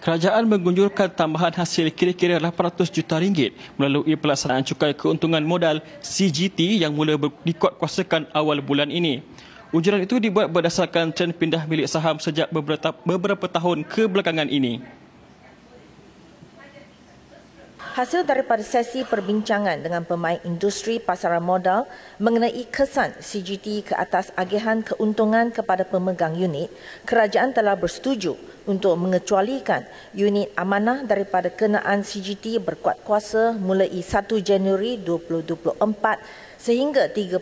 kerajaan menggunjurkan tambahan hasil kira-kira 800 juta ringgit melalui pelaksanaan cukai keuntungan modal CGT yang mula dikuatkuasakan awal bulan ini. Ujaran itu dibuat berdasarkan tren pindah milik saham sejak beberapa tahun kebelakangan ini hasil daripada sesi perbincangan dengan pemain industri pasaran modal mengenai kesan CGT ke atas agihan keuntungan kepada pemegang unit, kerajaan telah bersetuju untuk mengecualikan unit amanah daripada kenaan CGT berkuat kuasa mulai 1 Januari 2024 sehingga 31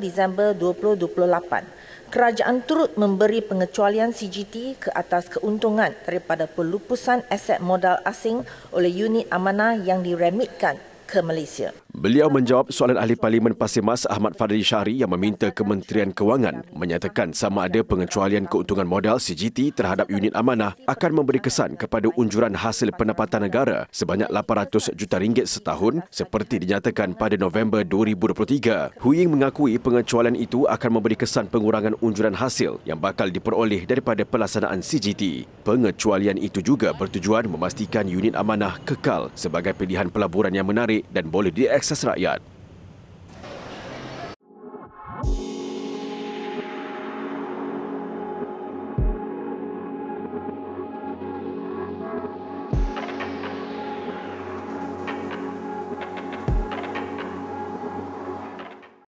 Disember 2028 kerajaan turut memberi pengecualian CGT ke atas keuntungan daripada pelupusan aset modal asing oleh unit amanah yang diremitkan ke Malaysia. Beliau menjawab soalan Ahli Parlimen Pasir Mas Ahmad Fadli Syahri yang meminta Kementerian Kewangan menyatakan sama ada pengecualian keuntungan modal CGT terhadap unit amanah akan memberi kesan kepada unjuran hasil pendapatan negara sebanyak 800 juta ringgit setahun seperti dinyatakan pada November 2023. Huying mengakui pengecualian itu akan memberi kesan pengurangan unjuran hasil yang bakal diperoleh daripada pelaksanaan CGT. Pengecualian itu juga bertujuan memastikan unit amanah kekal sebagai pilihan pelaburan yang menarik dan boleh diakses Akses rakyat